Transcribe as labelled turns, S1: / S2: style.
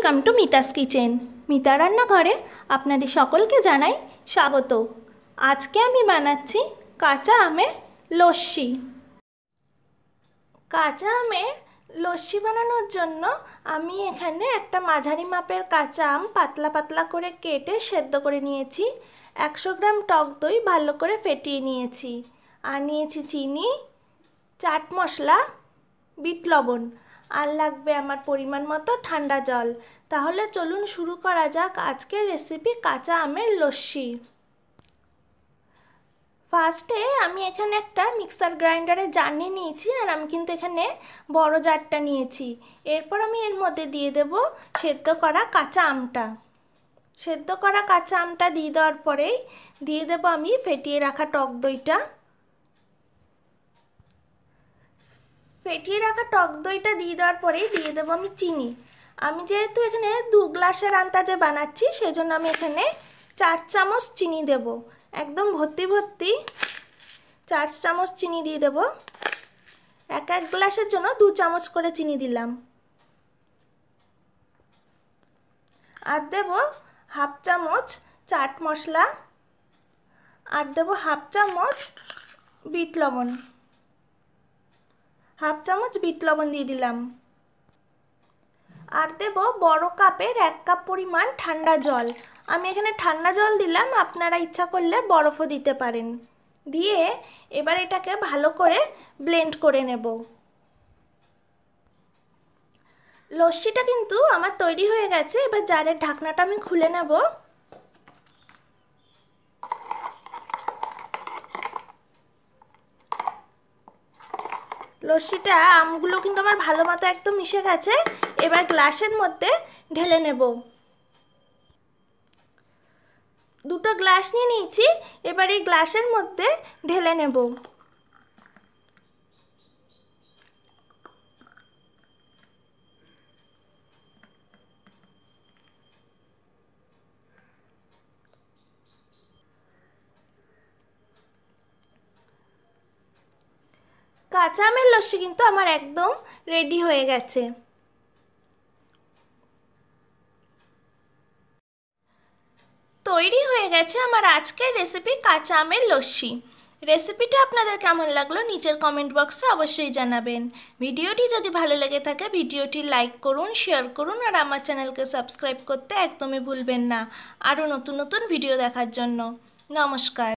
S1: welcome to Mita's kitchen Mita রান্নাঘরে আপনাদের সকলকে জানাই স্বাগত আজকে আমি বানাচ্ছি কাঁচা আমের লস্যি কাঁচা আমের লস্যি বানানোর জন্য আমি এখানে একটা মাঝারি মাপের কাঁচা আম পাতলা পাতলা করে কেটে সেদ্ধ করে নিয়েছি একশো গ্রাম টক দই ভালো করে ফেটিয়ে নিয়েছি আর নিয়েছি চিনি চাট মশলা বিট লবণ আর লাগবে আমার পরিমাণ মতো ঠান্ডা জল তাহলে চলুন শুরু করা যাক আজকের রেসিপি কাঁচা আমের লস্যি ফার্স্টে আমি এখানে একটা মিক্সার গ্রাইন্ডারে জার নিয়েছি আর আমি কিন্তু এখানে বড় জারটা নিয়েছি এরপর আমি এর মধ্যে দিয়ে দেব সেদ্ধ করা কাঁচা আমটা সেদ্ধ করা কাঁচা আমটা দিয়ে দেওয়ার পরেই দিয়ে দেবো আমি ফেটিয়ে রাখা টক দইটা ফেটিয়ে রাখা টক দইটা দিয়ে দেওয়ার পরেই দিয়ে দেবো আমি চিনি আমি যেহেতু এখানে দু গ্লাসের আন্দাজে বানাচ্ছি সেই জন্য আমি এখানে চার চামচ চিনি দেব একদম ভর্তি ভর্তি চার চামচ চিনি দিয়ে দেব এক এক গ্লাসের জন্য দু চামচ করে চিনি দিলাম আর দেব হাফ চামচ চাট মশলা আর দেব হাফ চামচ বিট লবণ হাফ চামচ বিট লবণ দিয়ে দিলাম আর দেব বড় কাপের এক কাপ পরিমাণ ঠান্ডা জল আমি এখানে ঠান্ডা জল দিলাম আপনারা ইচ্ছা করলে বরফও দিতে পারেন দিয়ে এবার এটাকে ভালো করে ব্লেন্ড করে নেব লস্যিটা কিন্তু আমার তৈরি হয়ে গেছে এবার জারের ঢাকনাটা আমি খুলে নেবো লস্যিটা আমগুলো কিন্তু আমার ভালো মতো একদম মিশে গেছে এবার গ্লাসের মধ্যে ঢেলে নেব দুটো গ্লাস নিয়ে নিয়েছি এবার এই গ্লাসের মধ্যে ঢেলে নেব কাঁচা আমের লস্যি কিন্তু আমার একদম রেডি হয়ে গেছে তৈরি হয়ে গেছে আমার আজকের রেসিপি কাঁচা আমের লস্যি রেসিপিটা আপনাদের কেমন লাগলো নিচের কমেন্ট বক্সে অবশ্যই জানাবেন ভিডিওটি যদি ভালো লেগে থাকে ভিডিওটি লাইক করুন শেয়ার করুন আর আমার চ্যানেলকে সাবস্ক্রাইব করতে একদমই ভুলবেন না আরও নতুন নতুন ভিডিও দেখার জন্য নমস্কার